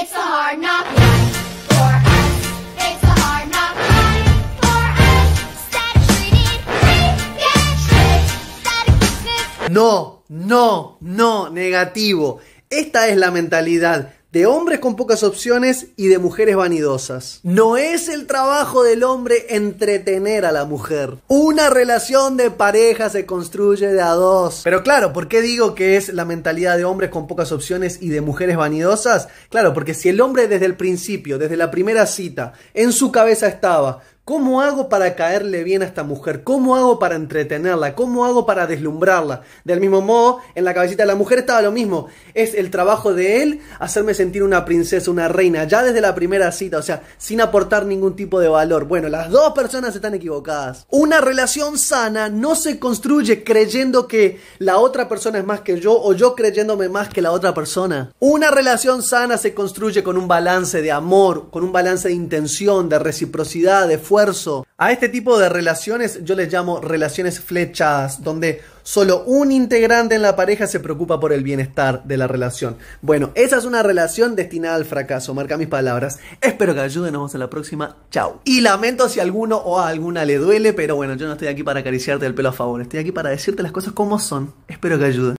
It's a hard knock life for us. It's a hard knock life for us. Stop treating me, get No, no, no, negativo. Esta es la mentalidad de hombres con pocas opciones y de mujeres vanidosas. No es el trabajo del hombre entretener a la mujer. Una relación de pareja se construye de a dos. Pero claro, ¿por qué digo que es la mentalidad de hombres con pocas opciones y de mujeres vanidosas? Claro, porque si el hombre desde el principio, desde la primera cita, en su cabeza estaba, ¿Cómo hago para caerle bien a esta mujer? ¿Cómo hago para entretenerla? ¿Cómo hago para deslumbrarla? Del mismo modo, en la cabecita de la mujer estaba lo mismo. Es el trabajo de él hacerme sentir una princesa, una reina, ya desde la primera cita, o sea, sin aportar ningún tipo de valor. Bueno, las dos personas están equivocadas. Una relación sana no se construye creyendo que la otra persona es más que yo o yo creyéndome más que la otra persona. Una relación sana se construye con un balance de amor, con un balance de intención, de reciprocidad, de fuerza a este tipo de relaciones yo les llamo relaciones flechadas, donde solo un integrante en la pareja se preocupa por el bienestar de la relación. Bueno, esa es una relación destinada al fracaso, marca mis palabras. Espero que ayuden, nos vemos en la próxima. Chao. Y lamento si alguno o a alguna le duele, pero bueno, yo no estoy aquí para acariciarte el pelo a favor, estoy aquí para decirte las cosas como son. Espero que ayuden.